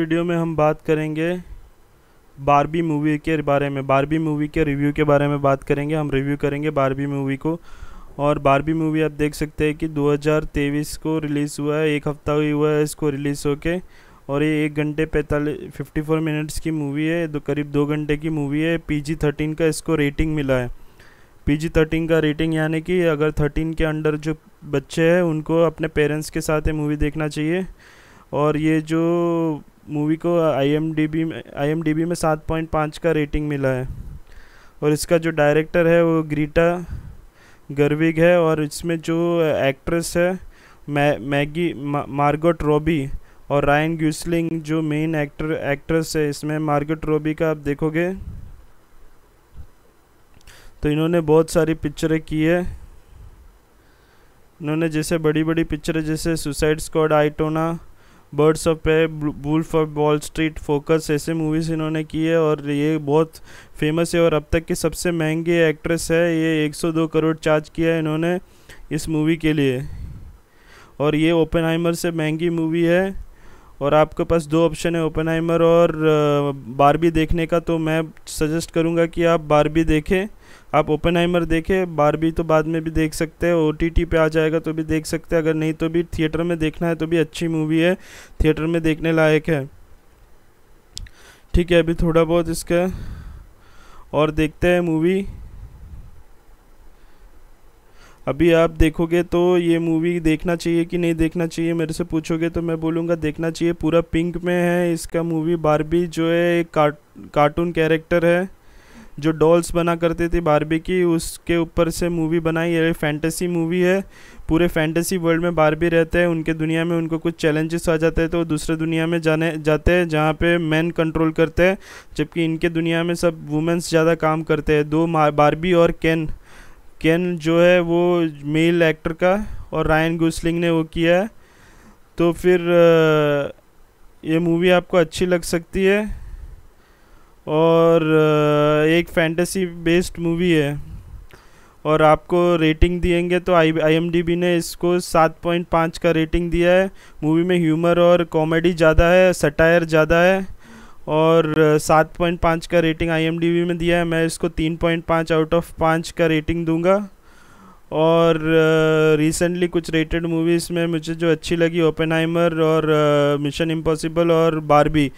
video में हम बात करेंगे बारबी मूवी के बारे में बारबी मूवी के रिव्यू के बारे में बात करेंगे हम रिव्यू करेंगे बारबी मूवी को और बारबी मूवी आप देख सकते हैं कि 2023 को रिलीज़ हुआ है एक हफ्ता ही हुआ है इसको रिलीज़ होके और ये एक घंटे पैंतालीस फिफ्टी फोर मिनट्स की मूवी है दो करीब दो घंटे की मूवी है पी जी थर्टीन का इसको रेटिंग मिला है पी जी थर्टीन का रेटिंग यानी कि अगर थर्टीन के अंडर जो बच्चे हैं उनको अपने पेरेंट्स के साथ ये मूवी देखना चाहिए और ये जो मूवी को आईएमडीबी uh, में आईएमडीबी में सात पॉइंट पाँच का रेटिंग मिला है और इसका जो डायरेक्टर है वो ग्रीटा गर्विग है और इसमें जो एक्ट्रेस uh, है मै मैगी मा, मार्गोट रॉबी और रायन ग्यूसलिंग जो मेन एक्टर एक्ट्रेस है इसमें मार्गोट रॉबी का आप देखोगे तो इन्होंने बहुत सारी पिक्चरें की है इन्होंने जैसे बड़ी बड़ी पिक्चरें जैसे सुसाइड स्क्वाड आइटोना Birds of Prey Wolf of Wall Street Focus ऐसे मूवीज़ इन्होंने की है और ये बहुत फेमस है और अब तक की सबसे महंगी एक्ट्रेस है ये 102 करोड़ चार्ज किया है इन्होंने इस मूवी के लिए और ये ओपन से महंगी मूवी है और आपके पास दो ऑप्शन है ओपन और बारबी देखने का तो मैं सजेस्ट करूँगा कि आप बारबी देखें आप ओपन आइमर देखे बार भी तो बाद में भी देख सकते हैं ओ पे आ जाएगा तो भी देख सकते हैं अगर नहीं तो भी थिएटर में देखना है तो भी अच्छी मूवी है थिएटर में देखने लायक है ठीक है अभी थोड़ा बहुत इसका और देखते हैं मूवी अभी आप देखोगे तो ये मूवी देखना चाहिए कि नहीं देखना चाहिए मेरे से पूछोगे तो मैं बोलूँगा देखना चाहिए पूरा पिंक में है इसका मूवी बारबी जो है एक कार्ट कार्टून कैरेक्टर है जो डॉल्स बना करती थी बारबी की उसके ऊपर से मूवी बनाई ये फैंटेसी मूवी है पूरे फैंटेसी वर्ल्ड में बारबी रहते हैं उनके दुनिया में उनको कुछ चैलेंजेस आ जाते हैं तो दूसरे दुनिया में जाने जाते हैं जहाँ पे मैन कंट्रोल करते हैं जबकि इनके दुनिया में सब वुमेंस ज़्यादा काम करते हैं दो बारबी और कैन कैन जो है वो मेल एक्टर का और रायन गुसलिंग ने वो किया है तो फिर ये मूवी आपको अच्छी लग सकती है और एक फैंटेसी बेस्ड मूवी है और आपको रेटिंग दिएंगे तो आई आई ने इसको सात पॉइंट पाँच का रेटिंग दिया है मूवी में ह्यूमर और कॉमेडी ज़्यादा है सटायर ज़्यादा है और सात पॉइंट पाँच का रेटिंग आई में दिया है मैं इसको तीन पॉइंट पाँच आउट ऑफ पाँच का रेटिंग दूंगा और रिसेंटली uh, कुछ रेटेड मूवीज़ में मुझे जो अच्छी लगी Oppenheimer Mission uh, Impossible और बारबी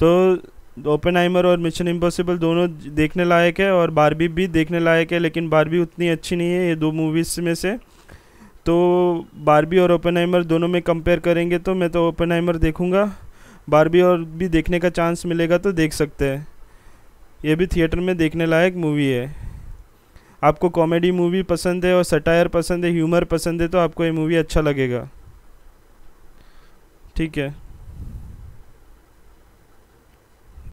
तो ओपन और मिशन इम्पॉसिबल दोनों देखने लायक है और बारबी भी देखने लायक है लेकिन बारबी उतनी अच्छी नहीं है ये दो मूवीज़ में से तो बारबी और ओपन दोनों में कंपेयर करेंगे तो मैं तो ओपन देखूँगा बारबी और भी देखने का चांस मिलेगा तो देख सकते हैं ये भी थिएटर में देखने लायक मूवी है आपको कॉमेडी मूवी पसंद है और सटायर पसंद है ह्यूमर पसंद है तो आपको ये मूवी अच्छा लगेगा ठीक है